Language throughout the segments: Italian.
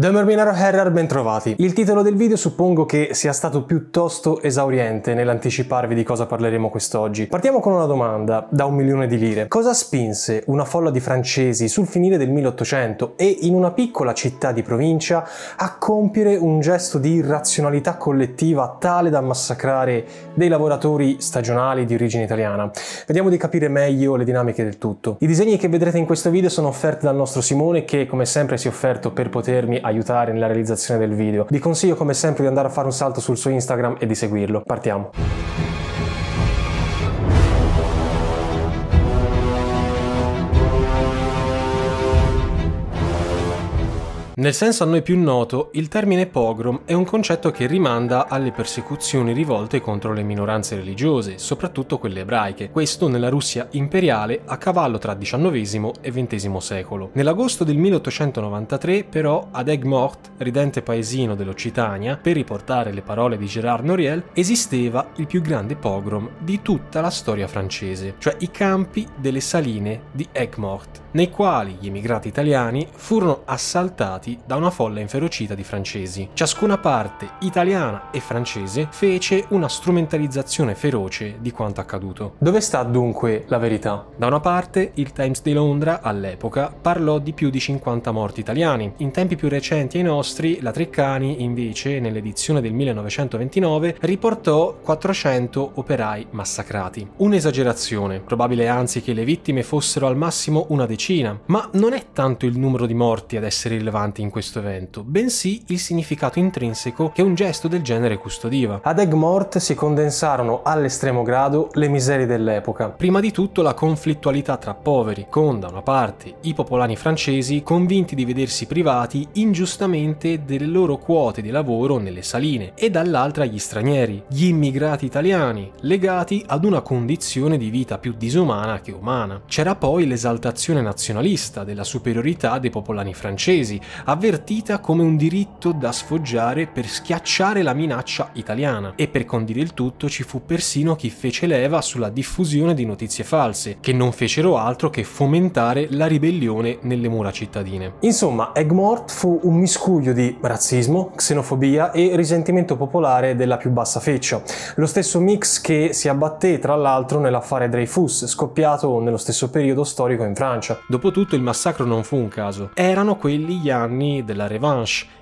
Damerminaro Herrer bentrovati. Il titolo del video suppongo che sia stato piuttosto esauriente nell'anticiparvi di cosa parleremo quest'oggi. Partiamo con una domanda da un milione di lire. Cosa spinse una folla di francesi sul finire del 1800 e in una piccola città di provincia a compiere un gesto di irrazionalità collettiva tale da massacrare dei lavoratori stagionali di origine italiana? Vediamo di capire meglio le dinamiche del tutto. I disegni che vedrete in questo video sono offerti dal nostro Simone che come sempre si è offerto per potermi aiutare aiutare nella realizzazione del video. Vi consiglio come sempre di andare a fare un salto sul suo Instagram e di seguirlo. Partiamo! Nel senso a noi più noto, il termine pogrom è un concetto che rimanda alle persecuzioni rivolte contro le minoranze religiose, soprattutto quelle ebraiche, questo nella Russia imperiale a cavallo tra XIX e XX secolo. Nell'agosto del 1893, però, ad Egmort, ridente paesino dell'Occitania, per riportare le parole di Gérard Noriel, esisteva il più grande pogrom di tutta la storia francese, cioè i campi delle saline di Egmort nei quali gli immigrati italiani furono assaltati da una folla inferocita di francesi. Ciascuna parte italiana e francese fece una strumentalizzazione feroce di quanto accaduto. Dove sta dunque la verità? Da una parte, il Times di Londra all'epoca parlò di più di 50 morti italiani. In tempi più recenti ai nostri, la Treccani invece, nell'edizione del 1929, riportò 400 operai massacrati. Un'esagerazione, probabile anzi che le vittime fossero al massimo una decina vicina. Ma non è tanto il numero di morti ad essere rilevante in questo evento, bensì il significato intrinseco che un gesto del genere custodiva. Ad Egmort si condensarono all'estremo grado le miserie dell'epoca. Prima di tutto la conflittualità tra poveri, con da una parte i popolani francesi convinti di vedersi privati ingiustamente delle loro quote di lavoro nelle saline e dall'altra gli stranieri, gli immigrati italiani, legati ad una condizione di vita più disumana che umana. C'era poi l'esaltazione nazionalista della superiorità dei popolani francesi, avvertita come un diritto da sfoggiare per schiacciare la minaccia italiana. E per condire il tutto ci fu persino chi fece leva sulla diffusione di notizie false, che non fecero altro che fomentare la ribellione nelle mura cittadine. Insomma, Egmort fu un miscuglio di razzismo, xenofobia e risentimento popolare della più bassa feccia. Lo stesso mix che si abbatté tra l'altro nell'affare Dreyfus, scoppiato nello stesso periodo storico in Francia, Dopotutto il massacro non fu un caso, erano quelli gli anni della revanche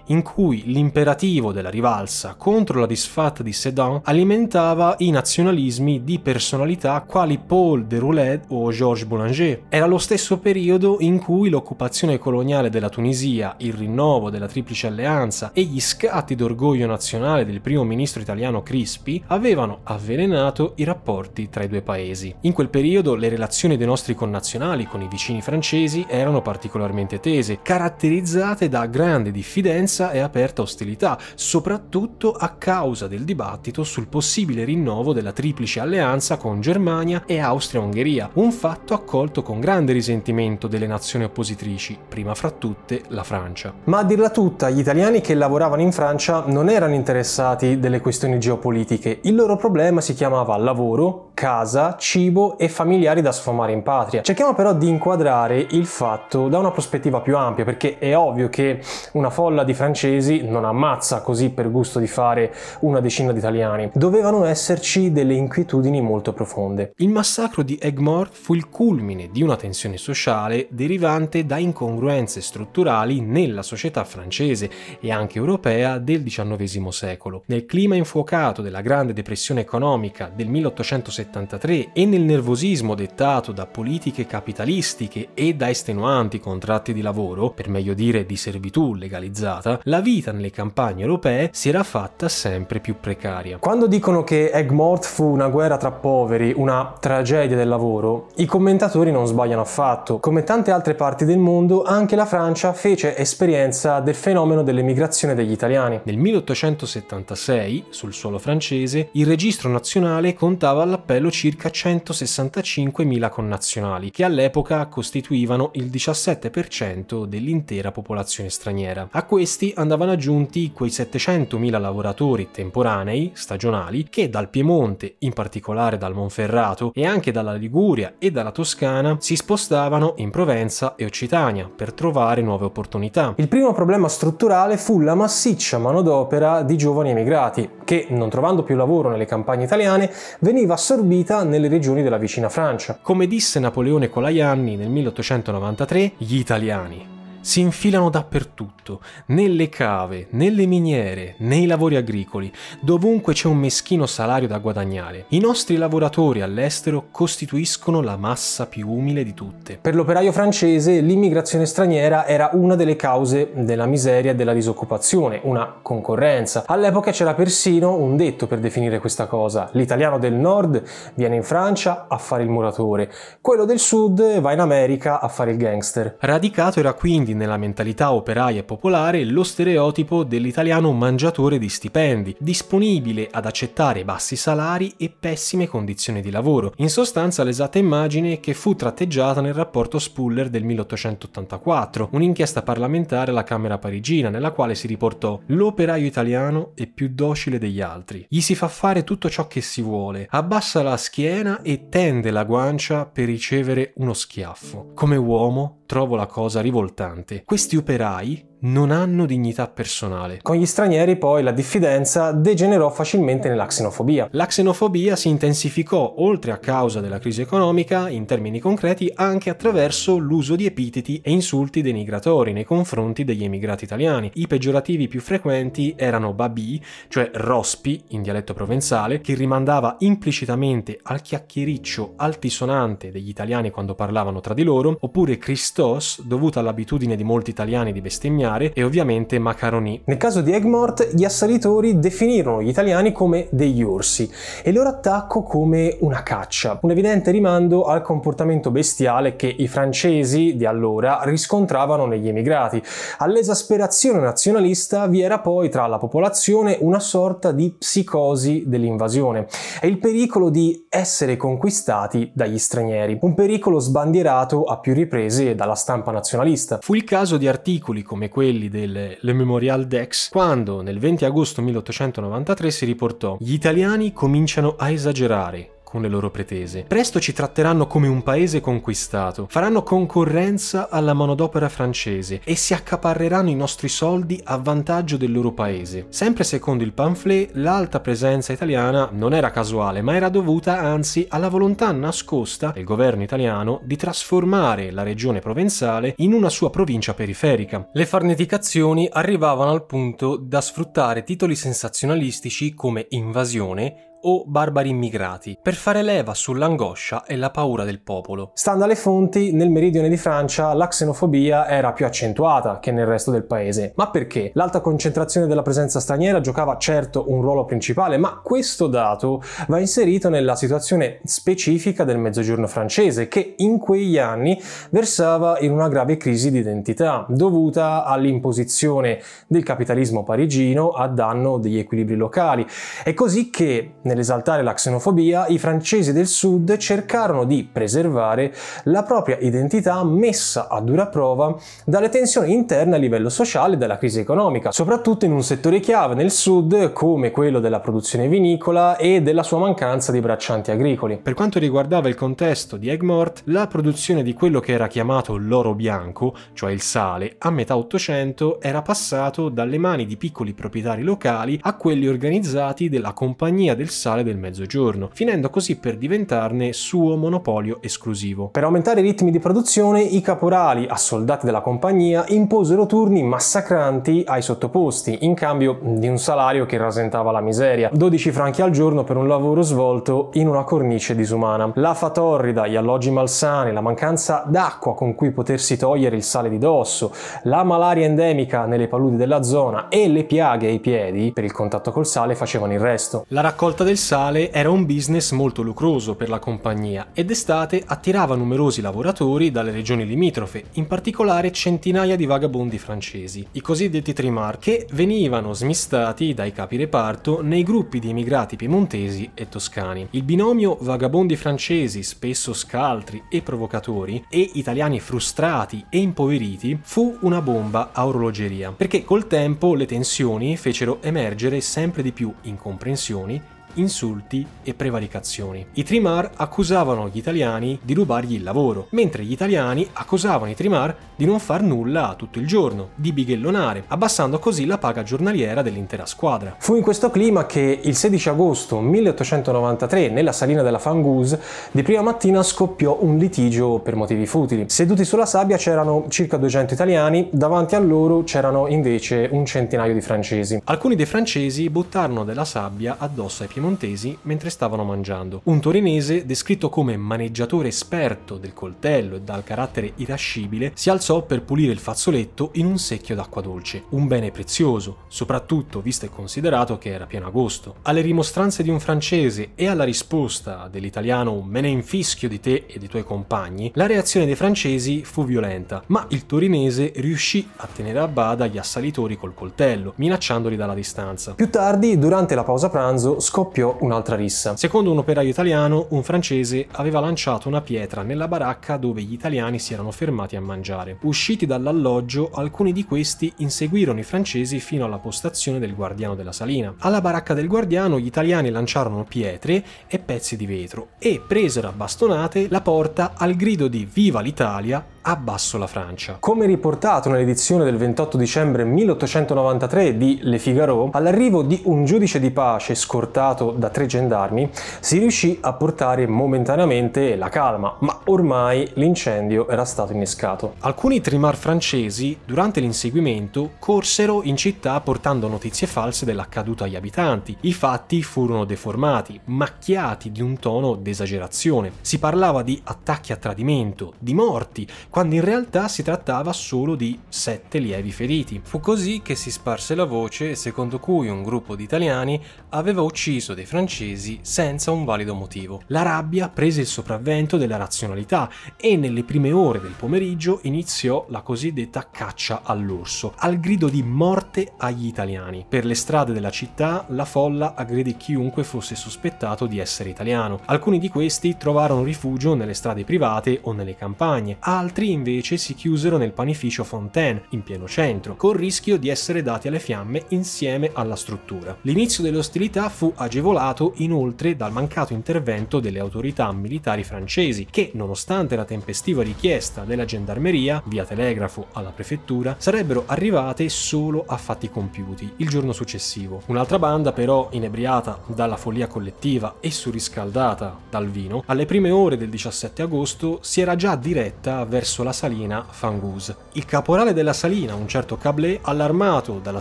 in cui l'imperativo della rivalsa contro la disfatta di Sedan alimentava i nazionalismi di personalità quali Paul de Deroulet o Georges Boulanger. Era lo stesso periodo in cui l'occupazione coloniale della Tunisia, il rinnovo della Triplice Alleanza e gli scatti d'orgoglio nazionale del primo ministro italiano Crispi avevano avvelenato i rapporti tra i due paesi. In quel periodo le relazioni dei nostri connazionali con i vicini francesi erano particolarmente tese, caratterizzate da grande diffidenza intensa e aperta ostilità, soprattutto a causa del dibattito sul possibile rinnovo della triplice alleanza con Germania e Austria-Ungheria, un fatto accolto con grande risentimento delle nazioni oppositrici, prima fra tutte la Francia. Ma a dirla tutta, gli italiani che lavoravano in Francia non erano interessati delle questioni geopolitiche, il loro problema si chiamava lavoro, casa, cibo e familiari da sfamare in patria. Cerchiamo però di inquadrare il fatto da una prospettiva più ampia, perché è ovvio che una folla di francesi francesi, non ammazza così per gusto di fare una decina di italiani. Dovevano esserci delle inquietudini molto profonde. Il massacro di Egmont fu il culmine di una tensione sociale derivante da incongruenze strutturali nella società francese e anche europea del XIX secolo. Nel clima infuocato della Grande Depressione economica del 1873 e nel nervosismo dettato da politiche capitalistiche e da estenuanti contratti di lavoro, per meglio dire di servitù legalizzata, la vita nelle campagne europee si era fatta sempre più precaria. Quando dicono che Egmort fu una guerra tra poveri, una tragedia del lavoro, i commentatori non sbagliano affatto. Come tante altre parti del mondo, anche la Francia fece esperienza del fenomeno dell'emigrazione degli italiani. Nel 1876, sul suolo francese, il registro nazionale contava all'appello circa 165.000 connazionali, che all'epoca costituivano il 17% dell'intera popolazione straniera. A questi questi andavano aggiunti quei 700.000 lavoratori temporanei, stagionali, che dal Piemonte, in particolare dal Monferrato e anche dalla Liguria e dalla Toscana, si spostavano in Provenza e Occitania per trovare nuove opportunità. Il primo problema strutturale fu la massiccia manodopera di giovani emigrati, che non trovando più lavoro nelle campagne italiane veniva assorbita nelle regioni della vicina Francia. Come disse Napoleone Colaianni nel 1893, gli italiani si infilano dappertutto, nelle cave, nelle miniere, nei lavori agricoli, dovunque c'è un meschino salario da guadagnare. I nostri lavoratori all'estero costituiscono la massa più umile di tutte. Per l'operaio francese l'immigrazione straniera era una delle cause della miseria e della disoccupazione, una concorrenza. All'epoca c'era persino un detto per definire questa cosa. L'italiano del nord viene in Francia a fare il muratore, quello del sud va in America a fare il gangster. Radicato era quindi quindi nella mentalità operaia e popolare lo stereotipo dell'italiano mangiatore di stipendi, disponibile ad accettare bassi salari e pessime condizioni di lavoro, in sostanza l'esatta immagine che fu tratteggiata nel rapporto Spuller del 1884, un'inchiesta parlamentare alla Camera parigina nella quale si riportò l'operaio italiano è più docile degli altri, gli si fa fare tutto ciò che si vuole, abbassa la schiena e tende la guancia per ricevere uno schiaffo. Come uomo trovo la cosa rivoltante. Questi operai non hanno dignità personale. Con gli stranieri poi la diffidenza degenerò facilmente nella xenofobia. La xenofobia si intensificò oltre a causa della crisi economica, in termini concreti, anche attraverso l'uso di epiteti e insulti denigratori nei confronti degli emigrati italiani. I peggiorativi più frequenti erano babì, cioè rospi in dialetto provenzale, che rimandava implicitamente al chiacchiericcio altisonante degli italiani quando parlavano tra di loro, oppure cristos, dovuta all'abitudine di molti italiani di bestemmiare cucinare e ovviamente macaroni. Nel caso di Egmort gli assalitori definirono gli italiani come degli orsi e il loro attacco come una caccia, un evidente rimando al comportamento bestiale che i francesi di allora riscontravano negli emigrati. All'esasperazione nazionalista vi era poi tra la popolazione una sorta di psicosi dell'invasione e il pericolo di essere conquistati dagli stranieri, un pericolo sbandierato a più riprese dalla stampa nazionalista. Fu il caso di articoli come questo quelli del Le Memorial d'Aix, quando nel 20 agosto 1893 si riportò Gli italiani cominciano a esagerare, con le loro pretese. Presto ci tratteranno come un paese conquistato, faranno concorrenza alla manodopera francese e si accaparreranno i nostri soldi a vantaggio del loro paese. Sempre secondo il pamphlet, l'alta presenza italiana non era casuale, ma era dovuta anzi alla volontà nascosta del governo italiano di trasformare la regione provenzale in una sua provincia periferica. Le farneticazioni arrivavano al punto da sfruttare titoli sensazionalistici come invasione o barbari immigrati, per fare leva sull'angoscia e la paura del popolo. Stando alle fonti, nel meridione di Francia la xenofobia era più accentuata che nel resto del paese. Ma perché? L'alta concentrazione della presenza straniera giocava certo un ruolo principale, ma questo dato va inserito nella situazione specifica del mezzogiorno francese, che in quegli anni versava in una grave crisi di identità, dovuta all'imposizione del capitalismo parigino a danno degli equilibri locali. È così che Nell'esaltare la xenofobia, i francesi del sud cercarono di preservare la propria identità messa a dura prova dalle tensioni interne a livello sociale e dalla crisi economica, soprattutto in un settore chiave nel sud come quello della produzione vinicola e della sua mancanza di braccianti agricoli. Per quanto riguardava il contesto di Egmort, la produzione di quello che era chiamato l'oro bianco, cioè il sale, a metà 800 era passato dalle mani di piccoli proprietari locali a quelli organizzati della compagnia del universale del Mezzogiorno, finendo così per diventarne suo monopolio esclusivo. Per aumentare i ritmi di produzione, i caporali, assoldati della compagnia, imposero turni massacranti ai sottoposti, in cambio di un salario che rasentava la miseria, 12 franchi al giorno per un lavoro svolto in una cornice disumana. L'afa torrida, gli alloggi malsani, la mancanza d'acqua con cui potersi togliere il sale di dosso, la malaria endemica nelle paludi della zona e le piaghe ai piedi, per il contatto col sale, facevano il resto. La raccolta del sale era un business molto lucroso per la compagnia ed estate attirava numerosi lavoratori dalle regioni limitrofe, in particolare centinaia di vagabondi francesi, i cosiddetti trimar, che venivano smistati dai capi reparto nei gruppi di immigrati piemontesi e toscani. Il binomio vagabondi francesi, spesso scaltri e provocatori, e italiani frustrati e impoveriti fu una bomba a orologeria, perché col tempo le tensioni fecero emergere sempre di più incomprensioni insulti e prevaricazioni. I Trimar accusavano gli italiani di rubargli il lavoro, mentre gli italiani accusavano i Trimar di non far nulla tutto il giorno, di bighellonare, abbassando così la paga giornaliera dell'intera squadra. Fu in questo clima che il 16 agosto 1893, nella salina della Fangouse, di prima mattina scoppiò un litigio per motivi futili. Seduti sulla sabbia c'erano circa 200 italiani, davanti a loro c'erano invece un centinaio di francesi. Alcuni dei francesi buttarono della sabbia addosso ai piemontesi piemontesi mentre stavano mangiando. Un torinese, descritto come maneggiatore esperto del coltello e dal carattere irascibile, si alzò per pulire il fazzoletto in un secchio d'acqua dolce, un bene prezioso, soprattutto visto e considerato che era pieno agosto. Alle rimostranze di un francese e alla risposta dell'italiano me ne infischio di te e dei tuoi compagni, la reazione dei francesi fu violenta, ma il torinese riuscì a tenere a bada gli assalitori col coltello, minacciandoli dalla distanza. Più tardi, durante la pausa pranzo, scoprì scoppiò un'altra rissa. Secondo un operaio italiano, un francese aveva lanciato una pietra nella baracca dove gli italiani si erano fermati a mangiare. Usciti dall'alloggio, alcuni di questi inseguirono i francesi fino alla postazione del guardiano della salina. Alla baracca del guardiano gli italiani lanciarono pietre e pezzi di vetro e presero a bastonate la porta al grido di Viva l'Italia abbasso la Francia. Come riportato nell'edizione del 28 dicembre 1893 di Le Figaro, all'arrivo di un giudice di pace scortato da tre gendarmi, si riuscì a portare momentaneamente la calma, ma ormai l'incendio era stato innescato. Alcuni trimar francesi, durante l'inseguimento, corsero in città portando notizie false dell'accaduto agli abitanti. I fatti furono deformati, macchiati di un tono d'esagerazione. Si parlava di attacchi a tradimento, di morti, quando in realtà si trattava solo di sette lievi feriti. Fu così che si sparse la voce secondo cui un gruppo di italiani aveva ucciso dei francesi senza un valido motivo. La rabbia prese il sopravvento della razionalità e nelle prime ore del pomeriggio iniziò la cosiddetta caccia all'orso, al grido di morte agli italiani. Per le strade della città la folla aggredì chiunque fosse sospettato di essere italiano. Alcuni di questi trovarono rifugio nelle strade private o nelle campagne, altri invece si chiusero nel panificio Fontaine, in pieno centro, col rischio di essere dati alle fiamme insieme alla struttura. L'inizio delle ostilità fu agevolato inoltre dal mancato intervento delle autorità militari francesi, che nonostante la tempestiva richiesta della gendarmeria, via telegrafo alla prefettura, sarebbero arrivate solo a fatti compiuti il giorno successivo. Un'altra banda però, inebriata dalla follia collettiva e surriscaldata dal vino, alle prime ore del 17 agosto si era già diretta verso verso la salina Fangus. Il caporale della salina, un certo Cablé, allarmato dalla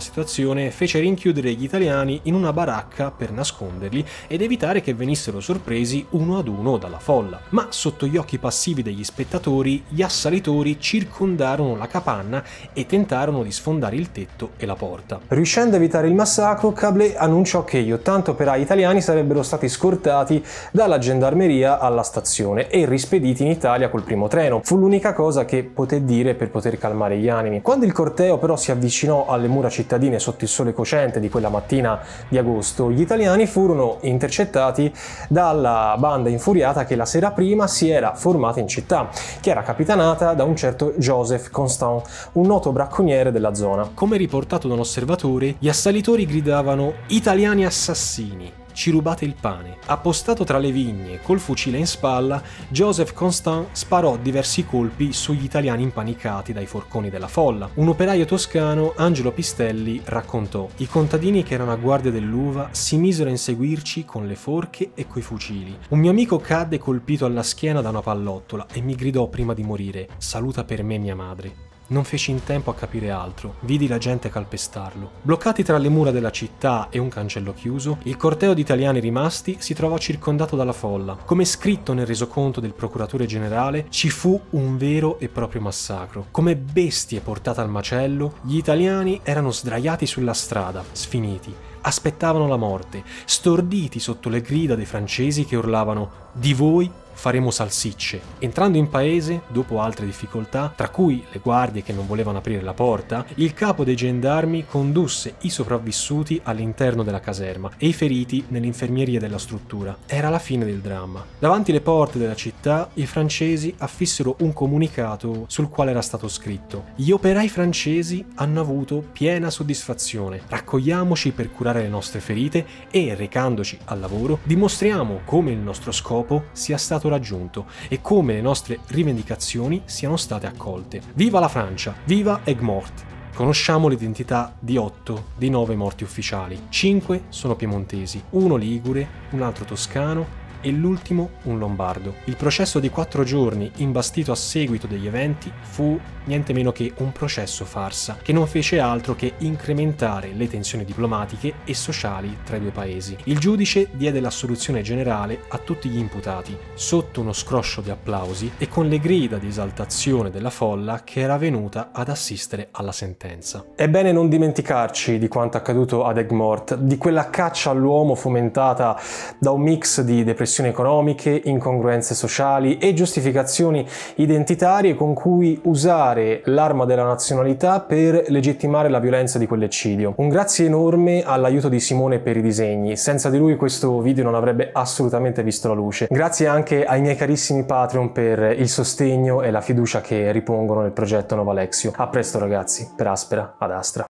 situazione, fece rinchiudere gli italiani in una baracca per nasconderli ed evitare che venissero sorpresi uno ad uno dalla folla. Ma sotto gli occhi passivi degli spettatori, gli assalitori circondarono la capanna e tentarono di sfondare il tetto e la porta. Riuscendo a evitare il massacro, Cablé annunciò che gli 80 operai italiani sarebbero stati scortati dalla gendarmeria alla stazione e rispediti in Italia col primo treno. Fu l'unica cosa che poté dire per poter calmare gli animi. Quando il corteo però si avvicinò alle mura cittadine sotto il sole cocente di quella mattina di agosto, gli italiani furono intercettati dalla banda infuriata che la sera prima si era formata in città, che era capitanata da un certo Joseph Constant, un noto bracconiere della zona. Come riportato da un osservatore, gli assalitori gridavano italiani assassini ci rubate il pane. Appostato tra le vigne, col fucile in spalla, Joseph Constant sparò diversi colpi sugli italiani impanicati dai forconi della folla. Un operaio toscano, Angelo Pistelli, raccontò: I contadini che erano a guardia dell'uva si misero a inseguirci con le forche e coi fucili. Un mio amico cadde colpito alla schiena da una pallottola e mi gridò prima di morire: Saluta per me mia madre. Non feci in tempo a capire altro, vidi la gente calpestarlo. Bloccati tra le mura della città e un cancello chiuso, il corteo di italiani rimasti si trovò circondato dalla folla. Come scritto nel resoconto del procuratore generale, ci fu un vero e proprio massacro. Come bestie portate al macello, gli italiani erano sdraiati sulla strada, sfiniti, aspettavano la morte, storditi sotto le grida dei francesi che urlavano di voi faremo salsicce. Entrando in paese, dopo altre difficoltà, tra cui le guardie che non volevano aprire la porta, il capo dei gendarmi condusse i sopravvissuti all'interno della caserma e i feriti nell'infermieria della struttura. Era la fine del dramma. Davanti le porte della città, i francesi affissero un comunicato sul quale era stato scritto: Gli operai francesi hanno avuto piena soddisfazione. Raccogliamoci per curare le nostre ferite e, recandoci al lavoro, dimostriamo come il nostro scopo sia stato raggiunto e come le nostre rivendicazioni siano state accolte. Viva la Francia! Viva Egmort! Conosciamo l'identità di 8 dei 9 morti ufficiali. 5 sono piemontesi, uno ligure, un altro toscano, e l'ultimo un lombardo. Il processo di quattro giorni, imbastito a seguito degli eventi, fu niente meno che un processo farsa, che non fece altro che incrementare le tensioni diplomatiche e sociali tra i due paesi. Il giudice diede l'assoluzione generale a tutti gli imputati, sotto uno scroscio di applausi e con le grida di esaltazione della folla che era venuta ad assistere alla sentenza. È bene non dimenticarci di quanto accaduto ad Egmort, di quella caccia all'uomo fomentata da un mix di depressione pressioni economiche, incongruenze sociali e giustificazioni identitarie con cui usare l'arma della nazionalità per legittimare la violenza di quell'eccidio. Un grazie enorme all'aiuto di Simone per i disegni, senza di lui questo video non avrebbe assolutamente visto la luce. Grazie anche ai miei carissimi Patreon per il sostegno e la fiducia che ripongono nel progetto Novalexio. A presto ragazzi, per Aspera ad Astra.